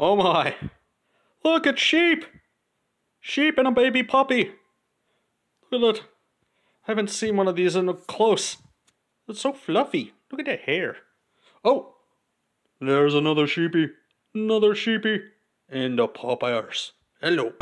Oh my! Look at sheep! Sheep and a baby puppy! Look at it. I haven't seen one of these in a close. It's so fluffy. Look at that hair. Oh! There's another sheepy. Another sheepy. And a poppers. Hello.